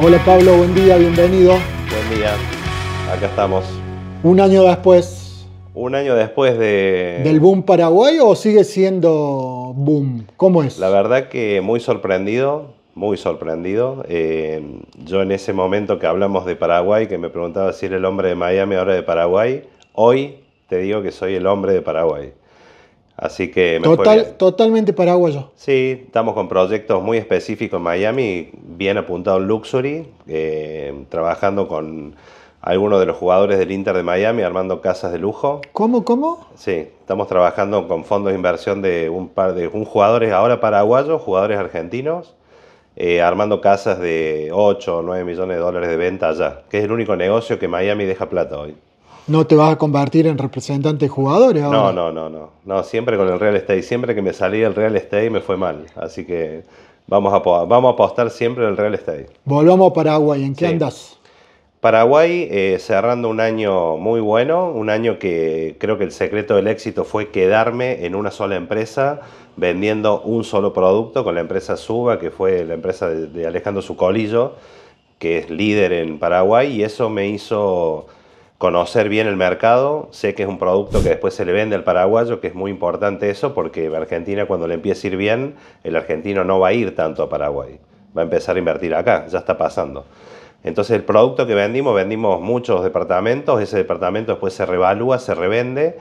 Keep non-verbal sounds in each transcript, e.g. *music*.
Hola Pablo, buen día, bienvenido. Buen día, acá estamos. Un año después. Un año después de... ¿Del boom Paraguay o sigue siendo boom? ¿Cómo es? La verdad que muy sorprendido, muy sorprendido. Eh, yo en ese momento que hablamos de Paraguay, que me preguntaba si era el hombre de Miami, ahora de Paraguay, hoy te digo que soy el hombre de Paraguay. Así que me Totalmente paraguayo. Sí, estamos con proyectos muy específicos en Miami, bien apuntado en Luxury, eh, trabajando con algunos de los jugadores del Inter de Miami, armando casas de lujo. ¿Cómo, cómo? Sí, estamos trabajando con fondos de inversión de un par de un jugadores ahora paraguayos, jugadores argentinos, eh, armando casas de 8 o 9 millones de dólares de venta allá, que es el único negocio que Miami deja plata hoy no te vas a convertir en representante de jugadores. No, ahora. no, no, no. No, siempre con el real estate. Siempre que me salí el real estate me fue mal. Así que vamos a, vamos a apostar siempre en el real estate. Volvamos a Paraguay. ¿En qué andas? Paraguay eh, cerrando un año muy bueno, un año que creo que el secreto del éxito fue quedarme en una sola empresa vendiendo un solo producto con la empresa Suba, que fue la empresa de, de Alejandro Sucolillo, que es líder en Paraguay, y eso me hizo conocer bien el mercado. Sé que es un producto que después se le vende al paraguayo, que es muy importante eso, porque Argentina cuando le empiece a ir bien, el argentino no va a ir tanto a Paraguay, va a empezar a invertir acá, ya está pasando. Entonces el producto que vendimos, vendimos muchos departamentos, ese departamento después se revalúa, se revende.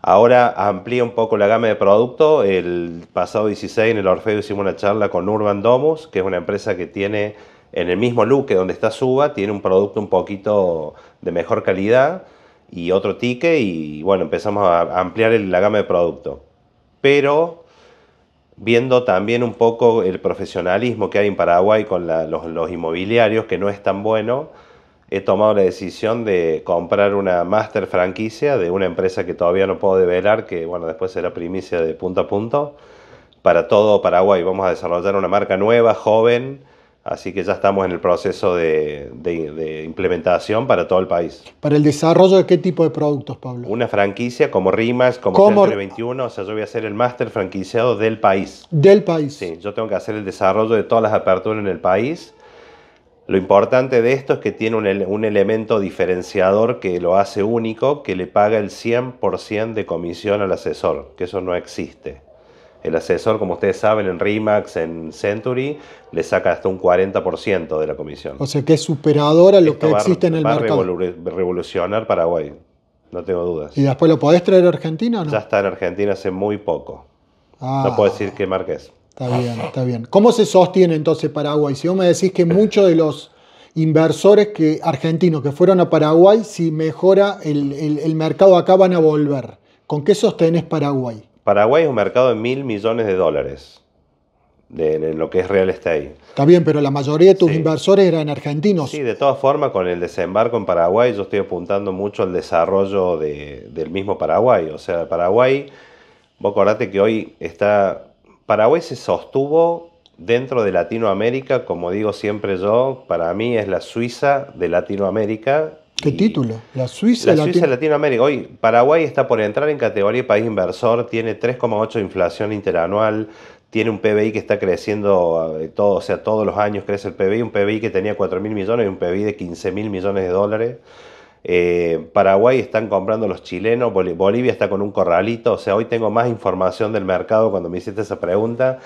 Ahora amplía un poco la gama de producto. El pasado 16 en el Orfeo hicimos una charla con Urban Domus, que es una empresa que tiene en el mismo luque donde está Suba tiene un producto un poquito de mejor calidad y otro ticket y bueno, empezamos a ampliar la gama de producto. Pero viendo también un poco el profesionalismo que hay en Paraguay con los, los, inmobiliarios, que no es tan bueno, he tomado la decisión de comprar una master franquicia de una empresa que todavía no puedo develar, que bueno, después será primicia de punto a punto, para todo Paraguay. Vamos a desarrollar una marca nueva, joven, Así que ya estamos en el proceso de, implementación para todo el país. ¿Para el desarrollo de qué tipo de productos, Pablo? Una franquicia como Rimas, como Centro 21, o sea, yo voy a ser el máster franquiciado del país. Del país. Sí, yo tengo que hacer el desarrollo de todas las aperturas en el país. Lo importante de esto es que tiene un, un elemento diferenciador que lo hace único, que le paga el 100% de comisión al asesor, que eso no existe. El asesor, como ustedes saben, en RIMAX, en Century, le saca hasta un 40% de la comisión. O sea que es superador a lo que existe en el mercado. Va a revolucionar Paraguay, no tengo dudas. ¿Y después lo podés traer a Argentina o no? Ya está en Argentina hace muy poco. Ah. no puedo decir qué marca es. Está bien, está bien. ¿Cómo se sostiene entonces Paraguay? Si vos me decís que *laughs* muchos de los inversores que, argentinos que fueron a Paraguay, si mejora el, el mercado acá, van a volver. ¿Con qué sostenés Paraguay? Paraguay es un mercado de mil millones de dólares de, lo que es real estate. Está bien, pero la mayoría de tus inversores eran argentinos. Sí, de todas formas, con el desembarco en Paraguay, yo estoy apuntando mucho al desarrollo del mismo Paraguay. O sea, Paraguay, vos acordate que hoy está. Paraguay se sostuvo dentro de Latinoamérica, como digo siempre yo, para mí es la Suiza de Latinoamérica ¿Qué título? La Suiza, la Latinoamérica. Hoy Paraguay está por entrar en categoría de país inversor, tiene 3,8 de inflación interanual, tiene un PBI que está creciendo eh, todo, o sea, todos los años crece el PBI, un PBI que tenía 4 mil millones y un PBI de 15 mil millones de dólares. Eh, Paraguay están comprando los chilenos, Bolivia está con un corralito, o sea, hoy tengo más información del mercado cuando me hiciste esa pregunta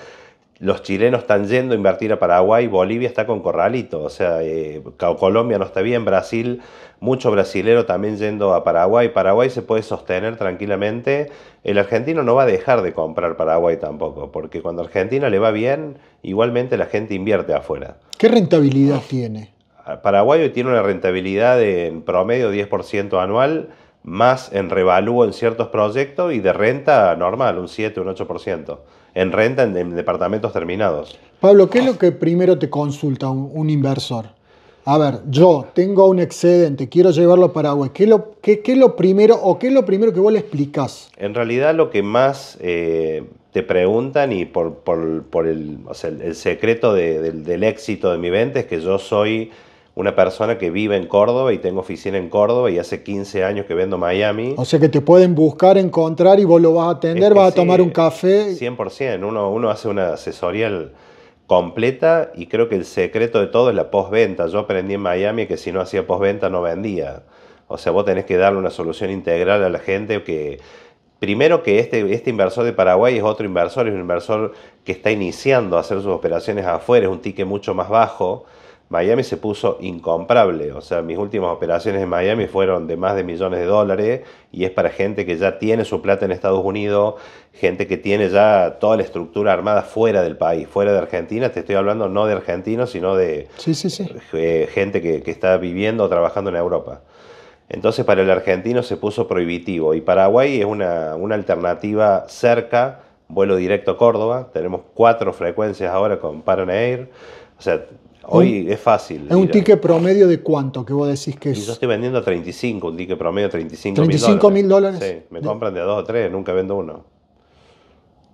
los chilenos están yendo a invertir a Paraguay, Bolivia está con corralito, o sea, eh, Colombia no está bien, Brasil, mucho brasilero también yendo a Paraguay, Paraguay se puede sostener tranquilamente, el argentino no va a dejar de comprar Paraguay tampoco, porque cuando a Argentina le va bien, igualmente la gente invierte afuera. ¿Qué rentabilidad tiene? Ah, Paraguay hoy tiene una rentabilidad de, en promedio 10% anual, más en revalúo en ciertos proyectos y de renta normal, un 7, un 8% en renta en, departamentos terminados. Pablo, ¿qué es lo que primero te consulta un, inversor? A ver, yo tengo un excedente, quiero llevarlo a Paraguay. ¿Qué es lo, lo primero o qué lo primero que vos le explicás? En realidad lo que más eh, te preguntan y por, el, secreto del, del éxito de mi venta es que yo soy una persona que vive en Córdoba y tengo oficina en Córdoba y hace 15 años que vendo Miami. O sea que te pueden buscar, encontrar y vos lo vas a atender, vas a tomar un café. 100%, uno, uno hace una asesoría completa y creo que el secreto de todo es la postventa. Yo aprendí en Miami que si no hacía postventa no vendía. O sea, vos tenés que darle una solución integral a la gente que... Primero que este, este inversor de Paraguay es otro inversor, es un inversor que está iniciando a hacer sus operaciones afuera, es un ticket mucho más bajo Miami se puso incomparable. O sea, mis últimas operaciones en Miami fueron de más de millones de dólares y es para gente que ya tiene su plata en Estados Unidos, gente que tiene ya toda la estructura armada fuera del país, fuera de Argentina. Te estoy hablando no de argentinos, sino de eh, gente que, está viviendo o trabajando en Europa. Entonces para el argentino se puso prohibitivo y Paraguay es una, una, alternativa cerca, vuelo directo a Córdoba, tenemos cuatro frecuencias ahora con Paranair, o sea, Hoy es fácil. ¿Es un ticket promedio de cuánto que vos decís que es? yo estoy vendiendo a 35, un ticket promedio 35 mil dólares. ¿35 mil dólares? Sí, me compran de a dos o tres, nunca vendo uno.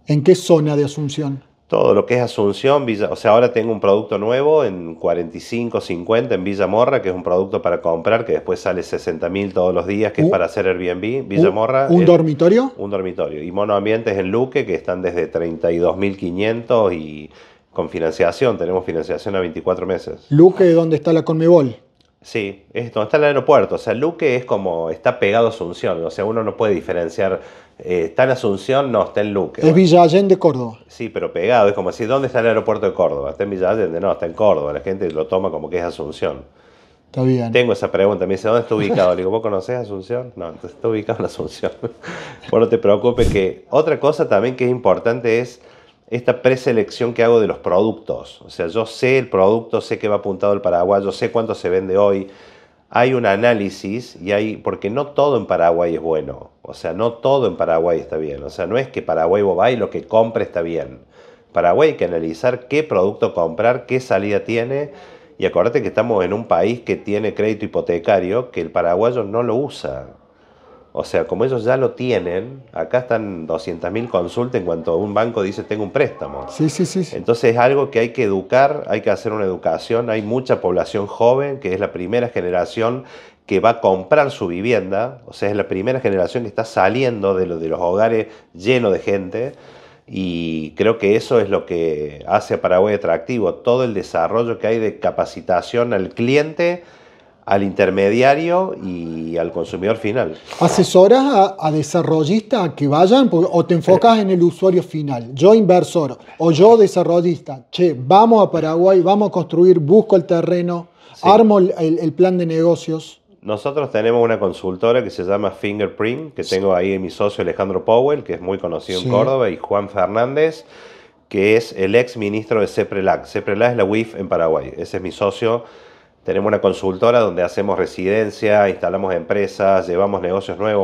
¿En qué zona de Asunción? Todo lo que es Asunción, Villa, o sea, ahora tengo un producto nuevo en 45, 50 en Villa Morra, que es un producto para comprar, que después sale 60 mil todos los días, que es para hacer Airbnb. Villa Morra. ¿Un dormitorio? Un dormitorio. Y monoambientes en Luque, que están desde 32.500 y con financiación, tenemos financiación a 24 meses. Luque, ¿dónde está la Conmebol? Sí, es donde está el aeropuerto. O sea, Luque es como, está pegado a Asunción. O sea, uno no puede diferenciar, eh, está en Asunción, no, está en Luque. Es Villallén de Córdoba. Sí, pero pegado. Es como decir, ¿dónde está el aeropuerto de Córdoba? ¿Está en Villa No, está en Córdoba. La gente lo toma como que es Asunción. Está bien. Tengo esa pregunta. Me dice, ¿dónde está ubicado? Le digo, ¿vos conocés Asunción? No, está ubicado en Asunción. *laughs* Bueno, no te preocupes que otra cosa también que es importante es esta preselección que hago de los productos. O sea, yo sé el producto, sé que va apuntado el Paraguay, yo sé cuánto se vende hoy. Hay un análisis y hay, porque no todo en Paraguay es bueno. O sea, no todo en Paraguay está bien. O sea, no es que Paraguay Boba y lo que compre está bien. Paraguay hay que analizar qué producto comprar, qué salida tiene. Y acordate que estamos en un país que tiene crédito hipotecario que el paraguayo no lo usa. O sea, como ellos ya lo tienen, acá están 200.000 consultas en cuanto un banco dice tengo un préstamo. Sí, sí, sí, Entonces es algo que hay que educar, hay que hacer una educación. Hay mucha población joven que es la primera generación que va a comprar su vivienda, o sea, es la primera generación que está saliendo de, de los hogares llenos de gente. Y creo que eso es lo que hace a Paraguay atractivo, todo el desarrollo que hay de capacitación al cliente al intermediario y al consumidor final. ¿Asesoras a, desarrollistas que vayan o te enfocas eh. en el usuario final? Yo inversor o yo desarrollista, che, vamos a Paraguay, vamos a construir, busco el terreno, armo el, plan de negocios. Nosotros tenemos una consultora que se llama Fingerprint, que tengo ahí mi socio Alejandro Powell, que es muy conocido en Córdoba, y Juan Fernández, que es el ex ministro de CEPRELAC. CEPRELAC es la WIF en Paraguay. Ese es mi socio tenemos una consultora donde hacemos residencia, instalamos empresas, llevamos negocios nuevos,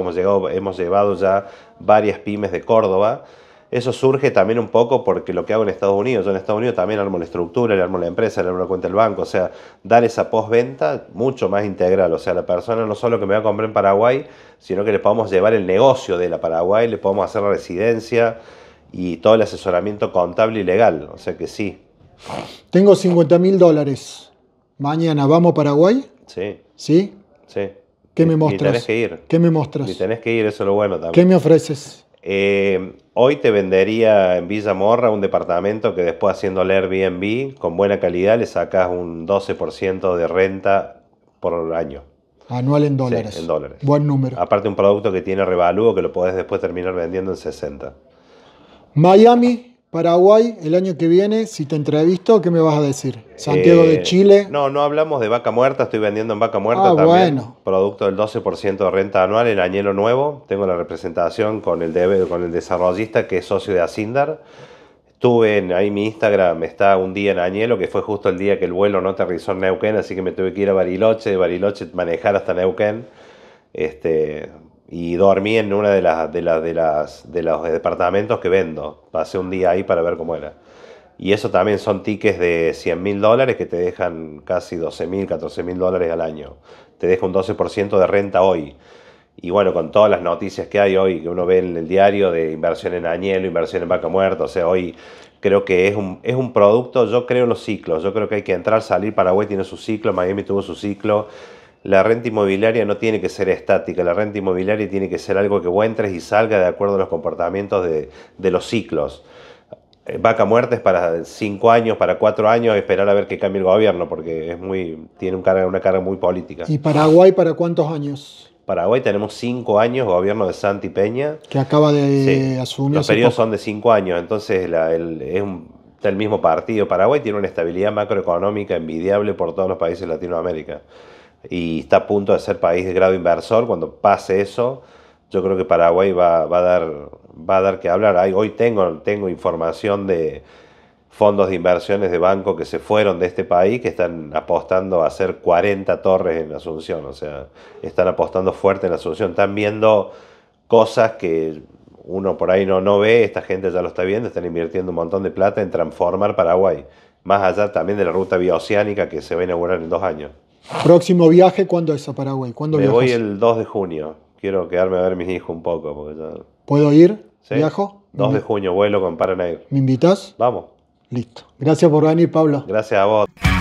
hemos, llevado ya varias pymes de Córdoba. Eso surge también un poco porque lo que hago en Estados Unidos, yo en Estados Unidos también armo la estructura, le armo la empresa, le armo la cuenta del banco, o sea, dar esa postventa mucho más integral, o sea, la persona no solo que me va a comprar en Paraguay, sino que le podemos llevar el negocio de la Paraguay, le podemos hacer la residencia y todo el asesoramiento contable y legal, o sea que sí. Tengo 50 mil dólares. Mañana vamos a Paraguay. Sí. ¿Sí? Sí. ¿Qué me mostras? Y tenés que ir. ¿Qué me mostras? Si tenés que ir, eso es lo bueno también. ¿Qué me ofreces? Eh, hoy te vendería en Villa Morra un departamento que después haciendo el Airbnb con buena calidad le sacas un 12% de renta por año. Anual en dólares. en dólares. Buen número. Aparte un producto que tiene revalúo que lo podés después terminar vendiendo en 60. Miami, Paraguay, el año que viene, si te entrevisto, ¿qué me vas a decir? Santiago de eh, Chile. No, no hablamos de vaca muerta, estoy vendiendo en vaca ah, muerta también. Bueno. Producto del 12% de renta anual en Añelo Nuevo. Tengo la representación con el, con el desarrollista que es socio de Asindar. Estuve en ahí mi Instagram, está un día en Añelo, que fue justo el día que el vuelo no aterrizó en Neuquén, así que me tuve que ir a Bariloche, de Bariloche manejar hasta Neuquén. Este, y dormí en una de las de las de las de los departamentos que vendo. Pasé un día ahí para ver cómo era. Y eso también son tickets de 100 mil dólares que te dejan casi 12 mil, 14 mil dólares al año. Te deja un 12% de renta hoy. Y bueno, con todas las noticias que hay hoy, que uno ve en el diario de inversión en añelo, inversión en vaca muerta, o sea, hoy creo que es un, es un producto, yo creo en los ciclos, yo creo que hay que entrar, salir, Paraguay tiene su ciclo, Miami tuvo su ciclo, la renta inmobiliaria no tiene que ser estática, la renta inmobiliaria tiene que ser algo que entres y salga de acuerdo a los comportamientos de, de los ciclos. Eh, vaca muertes para cinco años, para cuatro años, esperar a ver que cambie el gobierno, porque es muy, tiene un una carga muy política. ¿Y Paraguay para cuántos años? Paraguay tenemos cinco años, gobierno de Santi Peña. Que acaba de asumir. Los periodos son de cinco años, entonces es un está el mismo partido. Paraguay tiene una estabilidad macroeconómica envidiable por todos los países de Latinoamérica y está a punto de ser país de grado inversor. Cuando pase eso, yo creo que Paraguay va, a, dar, va a dar que hablar. hoy tengo, tengo información de fondos de inversiones de banco que se fueron de este país, que están apostando a hacer 40 torres en Asunción, o sea, están apostando fuerte en Asunción, están viendo cosas que uno por ahí no, no ve, esta gente ya lo está viendo, están invirtiendo un montón de plata en transformar Paraguay, más allá también de la ruta bioceánica que se va a inaugurar en dos años. Próximo viaje, ¿cuándo es a Paraguay? ¿Cuándo Me voy el 2 de junio. Quiero quedarme a ver a mis hijos un poco. Porque ¿Puedo ir? ¿Sí? ¿Viajo? 2 de junio, vuelo con Paranair. ¿Me invitas? Vamos. Listo. Gracias por venir, Pablo. Gracias a vos.